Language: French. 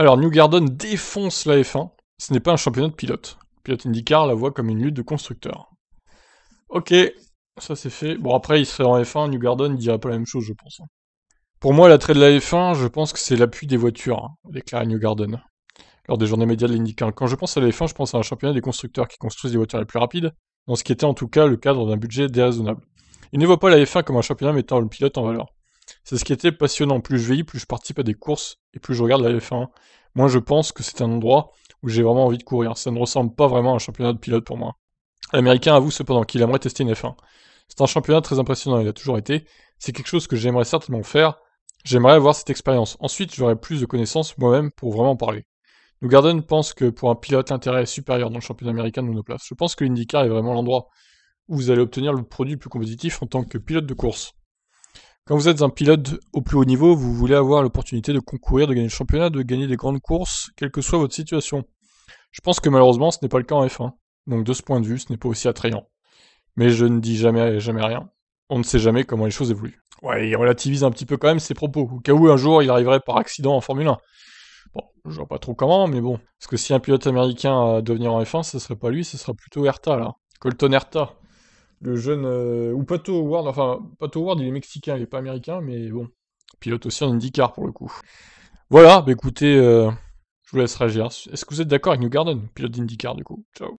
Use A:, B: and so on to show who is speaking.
A: Alors, New Garden défonce la F1. Ce n'est pas un championnat de pilote. Pilote IndyCar la voit comme une lutte de constructeurs. Ok, ça c'est fait. Bon, après, il serait en F1, Newgarden dira ne dirait pas la même chose, je pense. Pour moi, l'attrait de la F1, je pense que c'est l'appui des voitures, hein, déclaré New Garden, lors des journées médias de l'IndyCar. Quand je pense à la F1, je pense à un championnat des constructeurs qui construisent des voitures les plus rapides, dans ce qui était en tout cas le cadre d'un budget déraisonnable. Il ne voit pas la F1 comme un championnat mettant le pilote en valeur. C'est ce qui était passionnant. Plus je vieillis, plus je participe à des courses et plus je regarde la F1. Moi, je pense que c'est un endroit où j'ai vraiment envie de courir. Ça ne ressemble pas vraiment à un championnat de pilote pour moi. L'Américain avoue cependant qu'il aimerait tester une F1. C'est un championnat très impressionnant, il a toujours été. C'est quelque chose que j'aimerais certainement faire. J'aimerais avoir cette expérience. Ensuite, j'aurai plus de connaissances moi-même pour vraiment parler. New Garden pense que pour un pilote, l'intérêt est supérieur dans le championnat américain de monoplace. Je pense que l'IndyCar est vraiment l'endroit où vous allez obtenir le produit le plus compétitif en tant que pilote de course. Quand vous êtes un pilote au plus haut niveau, vous voulez avoir l'opportunité de concourir, de gagner le championnat, de gagner des grandes courses, quelle que soit votre situation. Je pense que malheureusement, ce n'est pas le cas en F1. Donc de ce point de vue, ce n'est pas aussi attrayant. Mais je ne dis jamais, jamais rien. On ne sait jamais comment les choses évoluent. Ouais, il relativise un petit peu quand même ses propos, au cas où un jour il arriverait par accident en Formule 1. Bon, je vois pas trop comment, mais bon. Parce que si un pilote américain à euh, devenir en F1, ce serait pas lui, ce sera plutôt Herta, là. Colton Herta le jeune euh, ou Pato Ward, enfin Pato Ward il est mexicain, il est pas américain, mais bon, pilote aussi en IndyCar pour le coup. Voilà, bah écoutez, euh, je vous laisse réagir. Est-ce que vous êtes d'accord avec New Garden, pilote d'IndyCar du coup Ciao.